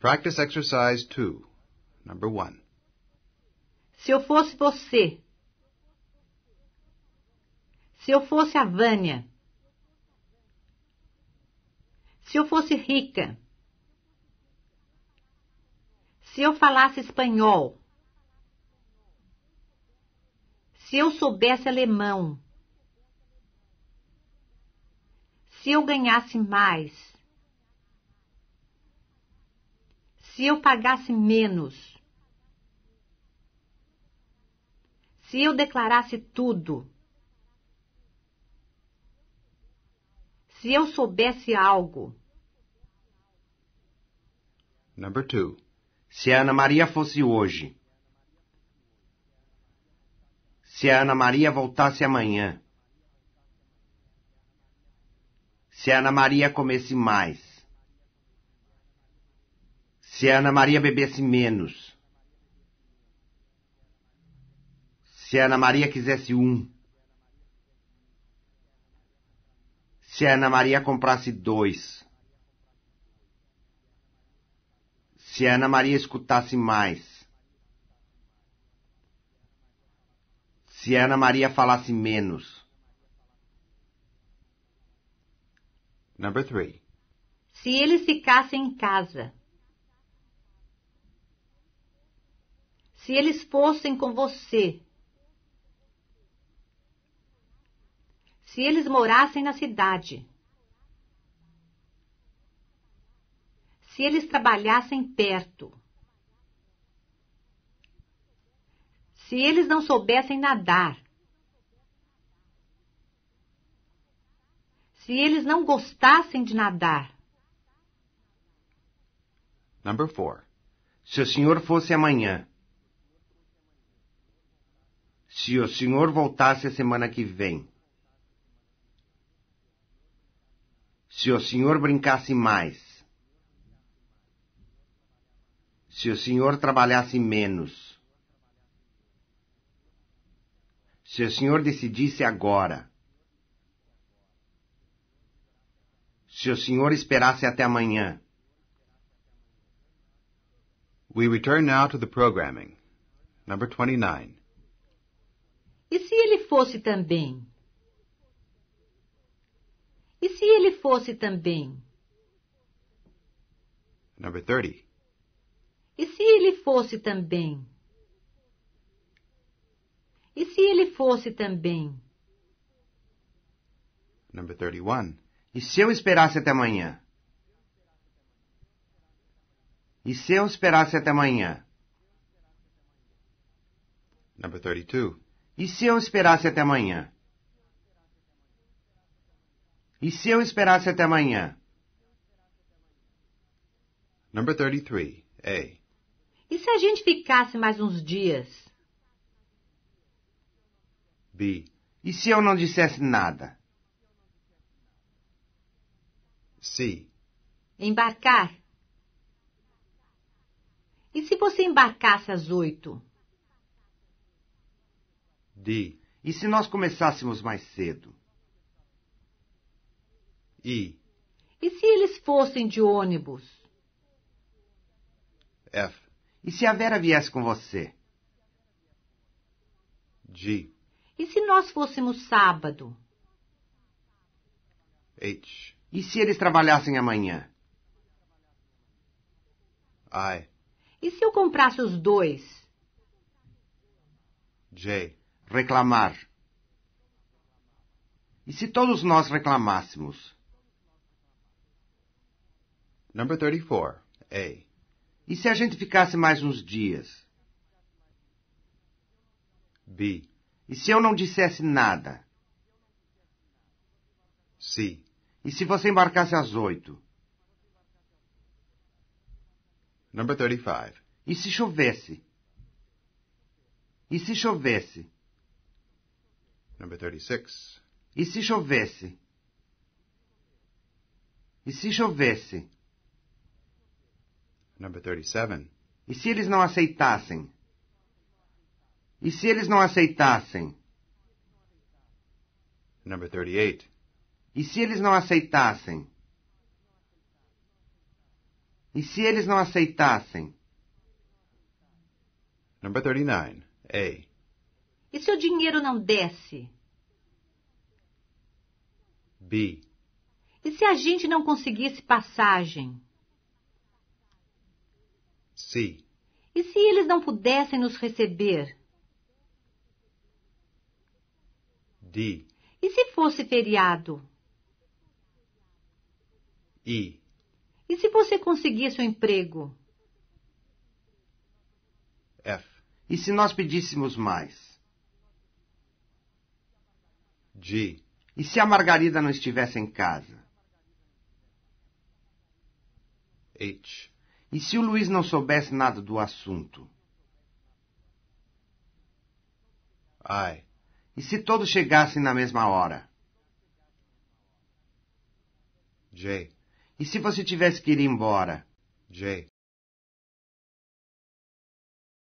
Practice exercise 2. Number 1. Se eu fosse você. Se eu fosse a Vânia. Se eu fosse rica. Se eu falasse espanhol. Se eu soubesse alemão. Se eu ganhasse mais. Se eu pagasse menos, se eu declarasse tudo, se eu soubesse algo. Number two. Se a Ana Maria fosse hoje. Se a Ana Maria voltasse amanhã. Se a Ana Maria comesse mais se a Ana Maria bebesse menos, se a Ana Maria quisesse um, se a Ana Maria comprasse dois, se a Ana Maria escutasse mais, se a Ana Maria falasse menos. Number three. Se eles ficassem em casa. se eles fossem com você, se eles morassem na cidade, se eles trabalhassem perto, se eles não soubessem nadar, se eles não gostassem de nadar. Number four. Se o senhor fosse amanhã se o senhor voltasse a semana que vem. Se o senhor brincasse mais. Se o senhor trabalhasse menos. Se o senhor decidisse agora. Se o senhor esperasse até amanhã. We return now to the programming. Number 29. E se ele fosse também? E se ele fosse também? Number 30. E se ele fosse também? E se ele fosse também? Number 31. E se eu esperasse até amanhã? E se eu esperasse até amanhã? Number 32. E se eu esperasse até amanhã? E se eu esperasse até amanhã? Number 33. A. E se a gente ficasse mais uns dias? B. E se eu não dissesse nada? C. Embarcar. E se você embarcasse às oito? D. E se nós começássemos mais cedo? E. E se eles fossem de ônibus? F. E se a Vera viesse com você? G. E se nós fôssemos sábado? H. E se eles trabalhassem amanhã? I. E se eu comprasse os dois? J reclamar. E se todos nós reclamássemos? Number 34. A. É. E se a gente ficasse mais uns dias? B. E se eu não dissesse nada? C. E se você embarcasse às oito? Number 35. E se chovesse? E se chovesse? Number 36. E se chovesse? E se chovesse? Number 37. E se eles não aceitassem? E se eles não aceitassem? Number 38. E se eles não aceitassem? E se eles não aceitassem? Number 39. A. E se o dinheiro não desse? B. E se a gente não conseguisse passagem? C. E se eles não pudessem nos receber? D. E se fosse feriado? E. E se você conseguisse um emprego? F. E se nós pedíssemos mais? de E se a Margarida não estivesse em casa? H. E se o Luiz não soubesse nada do assunto? I. E se todos chegassem na mesma hora? J. E se você tivesse que ir embora? J.